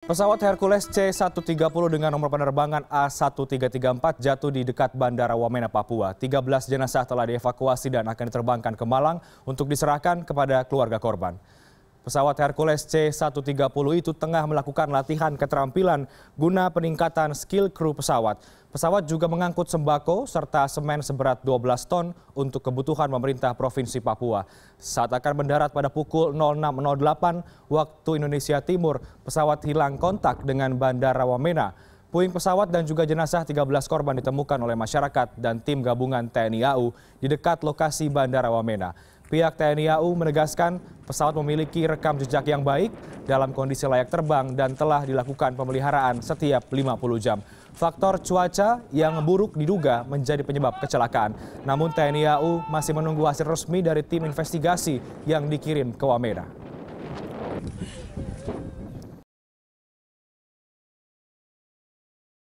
Pesawat Hercules C-130 dengan nomor penerbangan A1334 jatuh di dekat Bandara Wamena, Papua. 13 jenazah telah dievakuasi dan akan diterbangkan ke Malang untuk diserahkan kepada keluarga korban. Pesawat Hercules C-130 itu tengah melakukan latihan keterampilan guna peningkatan skill kru pesawat. Pesawat juga mengangkut sembako serta semen seberat 12 ton untuk kebutuhan pemerintah Provinsi Papua. Saat akan mendarat pada pukul 06.08 waktu Indonesia Timur, pesawat hilang kontak dengan Bandara Wamena. Puing pesawat dan juga jenazah 13 korban ditemukan oleh masyarakat dan tim gabungan TNI AU di dekat lokasi Bandara Wamena. Pihak TNI AU menegaskan pesawat memiliki rekam jejak yang baik dalam kondisi layak terbang dan telah dilakukan pemeliharaan setiap 50 jam. Faktor cuaca yang buruk diduga menjadi penyebab kecelakaan. Namun TNI AU masih menunggu hasil resmi dari tim investigasi yang dikirim ke Wamena.